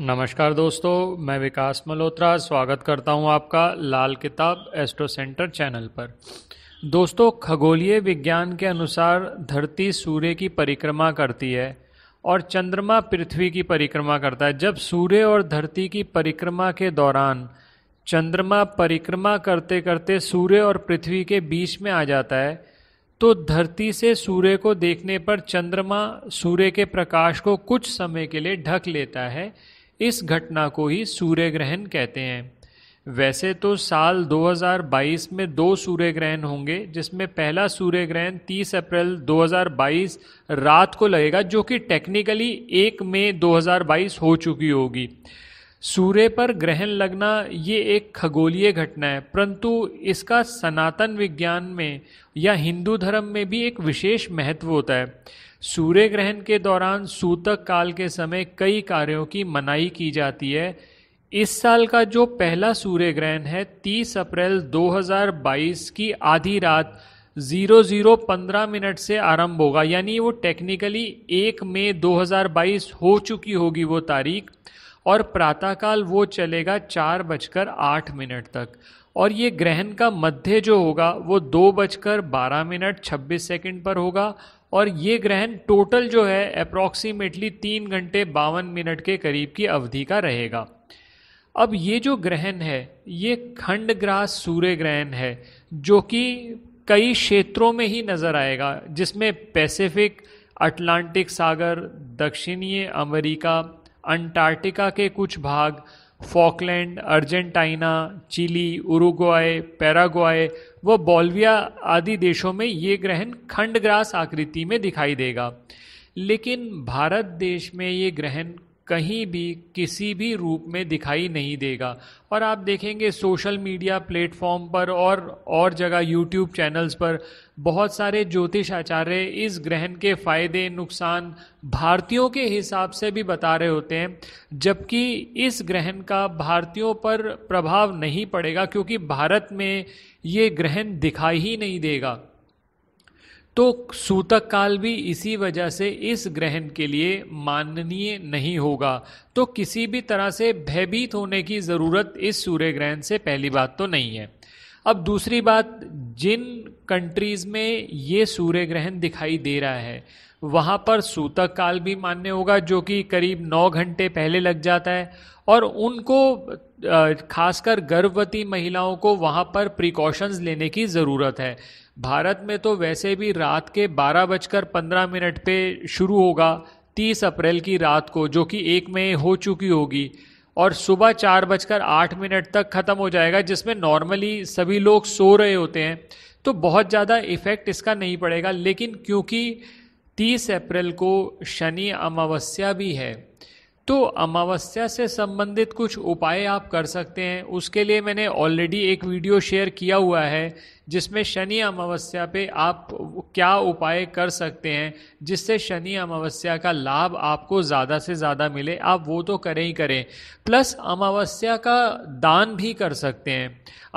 नमस्कार दोस्तों मैं विकास मल्होत्रा स्वागत करता हूं आपका लाल किताब एस्ट्रो सेंटर चैनल पर दोस्तों खगोलीय विज्ञान के अनुसार धरती सूर्य की परिक्रमा करती है और चंद्रमा पृथ्वी की परिक्रमा करता है जब सूर्य और धरती की परिक्रमा के दौरान चंद्रमा परिक्रमा करते करते सूर्य और पृथ्वी के बीच में आ जाता है तो धरती से सूर्य को देखने पर चंद्रमा सूर्य के प्रकाश को कुछ समय के लिए ढक लेता है इस घटना को ही सूर्य ग्रहण कहते हैं वैसे तो साल 2022 में दो सूर्य ग्रहण होंगे जिसमें पहला सूर्य ग्रहण 30 अप्रैल 2022 रात को लगेगा जो कि टेक्निकली 1 मई 2022 हो चुकी होगी सूर्य पर ग्रहण लगना ये एक खगोलीय घटना है परंतु इसका सनातन विज्ञान में या हिंदू धर्म में भी एक विशेष महत्व होता है सूर्य ग्रहण के दौरान सूतक काल के समय कई कार्यों की मनाही की जाती है इस साल का जो पहला सूर्य ग्रहण है 30 अप्रैल 2022 की आधी रात जीरो जीरो पंद्रह मिनट से आरंभ होगा यानी वो टेक्निकली एक मई 2022 हो चुकी होगी वो तारीख और प्रातःकाल वो चलेगा चार बजकर आठ मिनट तक और ये ग्रहण का मध्य जो होगा वो दो बजकर बारह मिनट छब्बीस सेकंड पर होगा और ये ग्रहण टोटल जो है अप्रॉक्सीमेटली तीन घंटे बावन मिनट के करीब की अवधि का रहेगा अब ये जो ग्रहण है ये खंडग्रास सूर्य ग्रहण है जो कि कई क्षेत्रों में ही नज़र आएगा जिसमें पैसिफिक अटलांटिक सागर दक्षिणीय अमेरिका अंटार्कटिका के कुछ भाग Falkland Argentina Chile Uruguay Paraguay व बोलविया आदि देशों में ये ग्रहण खंडग्रास आकृति में दिखाई देगा लेकिन भारत देश में ये ग्रहण कहीं भी किसी भी रूप में दिखाई नहीं देगा और आप देखेंगे सोशल मीडिया प्लेटफॉर्म पर और और जगह यूट्यूब चैनल्स पर बहुत सारे ज्योतिष आचार्य इस ग्रहण के फायदे नुकसान भारतीयों के हिसाब से भी बता रहे होते हैं जबकि इस ग्रहण का भारतीयों पर प्रभाव नहीं पड़ेगा क्योंकि भारत में ये ग्रहण दिखाई ही नहीं देगा तो सूतक काल भी इसी वजह से इस ग्रहण के लिए माननीय नहीं होगा तो किसी भी तरह से भयभीत होने की ज़रूरत इस सूर्य ग्रहण से पहली बात तो नहीं है अब दूसरी बात जिन कंट्रीज़ में ये सूर्य ग्रहण दिखाई दे रहा है वहाँ पर सूतक काल भी मान्य होगा जो कि करीब नौ घंटे पहले लग जाता है और उनको खासकर गर्भवती महिलाओं को वहाँ पर प्रिकॉशंस लेने की ज़रूरत है भारत में तो वैसे भी रात के बारह बजकर पंद्रह मिनट पे शुरू होगा तीस अप्रैल की रात को जो कि एक मई हो चुकी होगी और सुबह चार बजकर आठ मिनट तक ख़त्म हो जाएगा जिसमें नॉर्मली सभी लोग सो रहे होते हैं तो बहुत ज़्यादा इफ़ेक्ट इसका नहीं पड़ेगा लेकिन क्योंकि तीस अप्रैल को शनि अमावस्या भी है तो अमावस्या से संबंधित कुछ उपाय आप कर सकते हैं उसके लिए मैंने ऑलरेडी एक वीडियो शेयर किया हुआ है जिसमें शनि अमावस्या पे आप क्या उपाय कर सकते हैं जिससे शनि अमावस्या का लाभ आपको ज़्यादा से ज़्यादा मिले आप वो तो करें ही करें प्लस अमावस्या का दान भी कर सकते हैं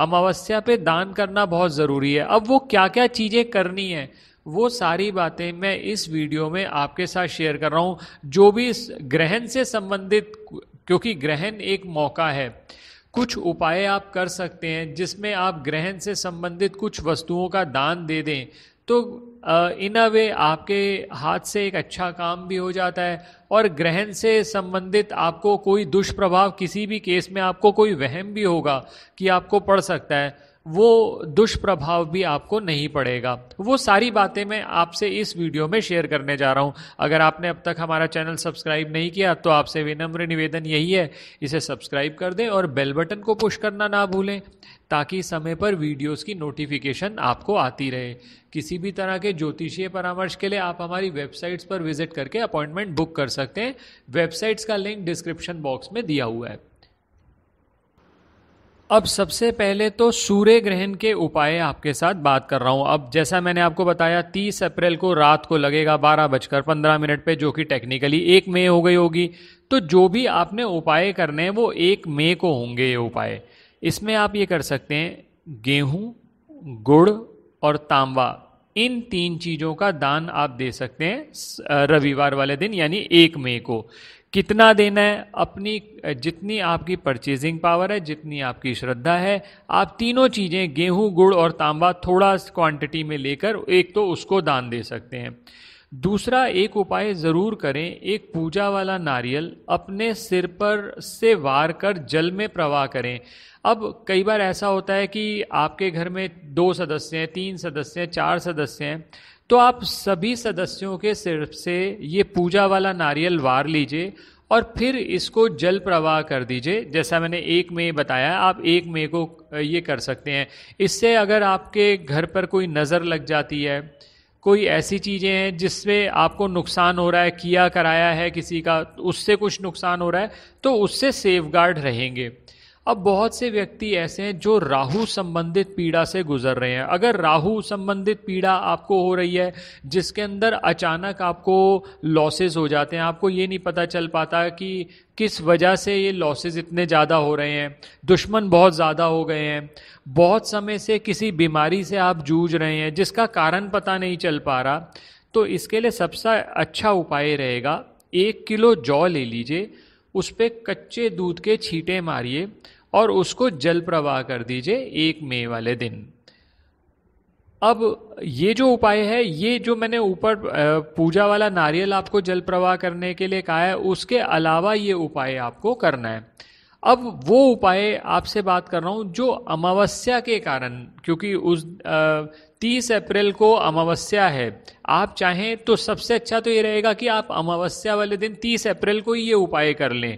अमावस्या पे दान करना बहुत ज़रूरी है अब वो क्या क्या चीज़ें करनी है वो सारी बातें मैं इस वीडियो में आपके साथ शेयर कर रहा हूँ जो भी इस ग्रहण से संबंधित क्योंकि ग्रहण एक मौका है कुछ उपाय आप कर सकते हैं जिसमें आप ग्रहण से संबंधित कुछ वस्तुओं का दान दे दें तो इन अ वे आपके हाथ से एक अच्छा काम भी हो जाता है और ग्रहण से संबंधित आपको कोई दुष्प्रभाव किसी भी केस में आपको कोई वहम भी होगा कि आपको पड़ सकता है वो दुष्प्रभाव भी आपको नहीं पड़ेगा वो सारी बातें मैं आपसे इस वीडियो में शेयर करने जा रहा हूँ अगर आपने अब तक हमारा चैनल सब्सक्राइब नहीं किया तो आपसे विनम्र निवेदन यही है इसे सब्सक्राइब कर दें और बेल बटन को पुश करना ना भूलें ताकि समय पर वीडियोस की नोटिफिकेशन आपको आती रहे किसी भी तरह के ज्योतिषीय परामर्श के लिए आप हमारी वेबसाइट्स पर विजिट करके अपॉइंटमेंट बुक कर सकते हैं वेबसाइट्स का लिंक डिस्क्रिप्शन बॉक्स में दिया हुआ है अब सबसे पहले तो सूर्य ग्रहण के उपाय आपके साथ बात कर रहा हूँ अब जैसा मैंने आपको बताया 30 अप्रैल को रात को लगेगा बारह बजकर पंद्रह मिनट पे जो कि टेक्निकली एक मई हो गई होगी तो जो भी आपने उपाय करने हैं वो एक मई को होंगे ये उपाय इसमें आप ये कर सकते हैं गेहूँ गुड़ और तांबा इन तीन चीज़ों का दान आप दे सकते हैं रविवार वाले दिन यानी एक मई को कितना देना है अपनी जितनी आपकी परचेजिंग पावर है जितनी आपकी श्रद्धा है आप तीनों चीज़ें गेहूं गुड़ और तांबा थोड़ा क्वांटिटी में लेकर एक तो उसको दान दे सकते हैं दूसरा एक उपाय ज़रूर करें एक पूजा वाला नारियल अपने सिर पर से वार कर जल में प्रवाह करें अब कई बार ऐसा होता है कि आपके घर में दो सदस्य हैं तीन सदस्य हैं चार सदस्य हैं तो आप सभी सदस्यों के सिर से ये पूजा वाला नारियल वार लीजिए और फिर इसको जल प्रवाह कर दीजिए जैसा मैंने एक मे बताया आप एक मे को ये कर सकते हैं इससे अगर आपके घर पर कोई नज़र लग जाती है कोई ऐसी चीज़ें हैं जिसमें आपको नुकसान हो रहा है किया कराया है किसी का उससे कुछ नुकसान हो रहा है तो उससे सेफ गार्ड रहेंगे अब बहुत से व्यक्ति ऐसे हैं जो राहु संबंधित पीड़ा से गुजर रहे हैं अगर राहु संबंधित पीड़ा आपको हो रही है जिसके अंदर अचानक आपको लॉसेस हो जाते हैं आपको ये नहीं पता चल पाता कि किस वजह से ये लॉसेस इतने ज़्यादा हो रहे हैं दुश्मन बहुत ज़्यादा हो गए हैं बहुत समय से किसी बीमारी से आप जूझ रहे हैं जिसका कारण पता नहीं चल पा रहा तो इसके लिए सबसे अच्छा उपाय रहेगा एक किलो जौ ले लीजिए उस पर कच्चे दूध के छींटे मारिए और उसको जल प्रवाह कर दीजिए एक मई वाले दिन अब ये जो उपाय है ये जो मैंने ऊपर पूजा वाला नारियल आपको जल प्रवाह करने के लिए कहा है उसके अलावा ये उपाय आपको करना है अब वो उपाय आपसे बात कर रहा हूँ जो अमावस्या के कारण क्योंकि उस तीस अप्रैल को अमावस्या है आप चाहें तो सबसे अच्छा तो ये रहेगा कि आप अमावस्या वाले दिन तीस अप्रैल को ये उपाय कर लें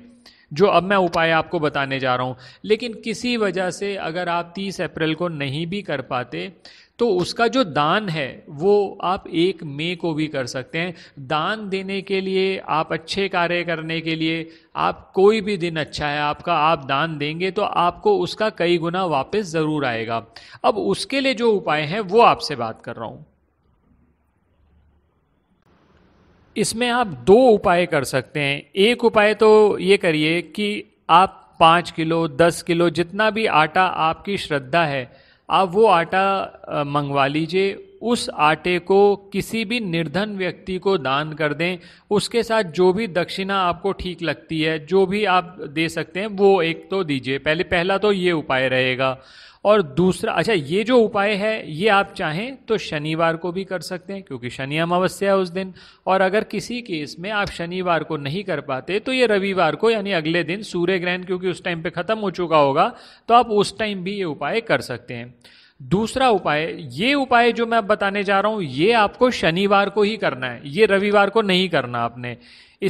जो अब मैं उपाय आपको बताने जा रहा हूँ लेकिन किसी वजह से अगर आप 30 अप्रैल को नहीं भी कर पाते तो उसका जो दान है वो आप एक मई को भी कर सकते हैं दान देने के लिए आप अच्छे कार्य करने के लिए आप कोई भी दिन अच्छा है आपका आप दान देंगे तो आपको उसका कई गुना वापस ज़रूर आएगा अब उसके लिए जो उपाय हैं वो आपसे बात कर रहा हूँ इसमें आप दो उपाय कर सकते हैं एक उपाय तो ये करिए कि आप पाँच किलो दस किलो जितना भी आटा आपकी श्रद्धा है आप वो आटा मंगवा लीजिए उस आटे को किसी भी निर्धन व्यक्ति को दान कर दें उसके साथ जो भी दक्षिणा आपको ठीक लगती है जो भी आप दे सकते हैं वो एक तो दीजिए पहले पहला तो ये उपाय रहेगा और दूसरा अच्छा ये जो उपाय है ये आप चाहें तो शनिवार को भी कर सकते हैं क्योंकि शनि अमावस्या है उस दिन और अगर किसी केस में आप शनिवार को नहीं कर पाते तो ये रविवार को यानी अगले दिन सूर्य ग्रहण क्योंकि उस टाइम पे ख़त्म हो चुका होगा तो आप उस टाइम भी ये उपाय कर सकते हैं दूसरा उपाय ये उपाय जो मैं बताने जा रहा हूँ ये आपको शनिवार को ही करना है ये रविवार को नहीं करना आपने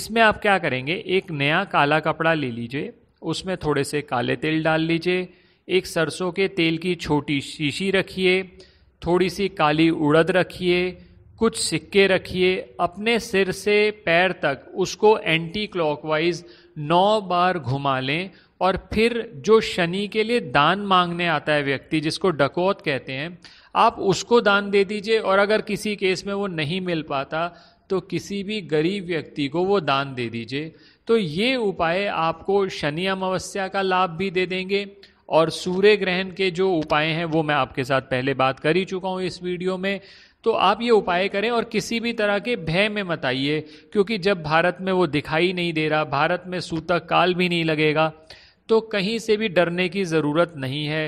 इसमें आप क्या करेंगे एक नया काला कपड़ा ले लीजिए उसमें थोड़े से काले तेल डाल लीजिए एक सरसों के तेल की छोटी शीशी रखिए थोड़ी सी काली उड़द रखिए कुछ सिक्के रखिए अपने सिर से पैर तक उसको एंटी क्लॉकवाइज नौ बार घुमा लें और फिर जो शनि के लिए दान मांगने आता है व्यक्ति जिसको डकौत कहते हैं आप उसको दान दे दीजिए और अगर किसी केस में वो नहीं मिल पाता तो किसी भी गरीब व्यक्ति को वो दान दे दीजिए तो ये उपाय आपको शनि अमावस्या का लाभ भी दे देंगे और सूर्य ग्रहण के जो उपाय हैं वो मैं आपके साथ पहले बात कर ही चुका हूँ इस वीडियो में तो आप ये उपाय करें और किसी भी तरह के भय में मत आइए क्योंकि जब भारत में वो दिखाई नहीं दे रहा भारत में सूतक काल भी नहीं लगेगा तो कहीं से भी डरने की ज़रूरत नहीं है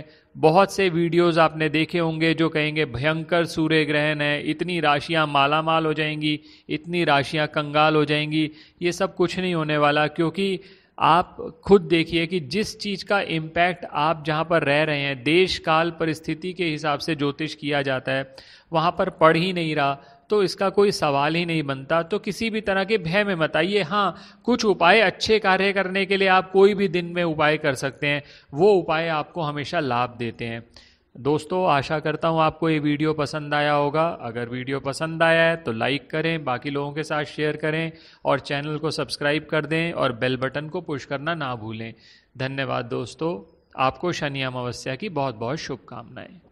बहुत से वीडियोस आपने देखे होंगे जो कहेंगे भयंकर सूर्य ग्रहण है इतनी राशियां माला माल हो जाएंगी इतनी राशियां कंगाल हो जाएंगी ये सब कुछ नहीं होने वाला क्योंकि आप खुद देखिए कि जिस चीज़ का इम्पैक्ट आप जहाँ पर रह रहे हैं देश काल परिस्थिति के हिसाब से ज्योतिष किया जाता है वहाँ पर पढ़ ही नहीं रहा तो इसका कोई सवाल ही नहीं बनता तो किसी भी तरह के भय में मत आइए हाँ कुछ उपाय अच्छे कार्य करने के लिए आप कोई भी दिन में उपाय कर सकते हैं वो उपाय आपको हमेशा लाभ देते हैं दोस्तों आशा करता हूँ आपको ये वीडियो पसंद आया होगा अगर वीडियो पसंद आया है तो लाइक करें बाकी लोगों के साथ शेयर करें और चैनल को सब्सक्राइब कर दें और बेल बटन को पुश करना ना भूलें धन्यवाद दोस्तों आपको शनि अमावस्या की बहुत बहुत शुभकामनाएं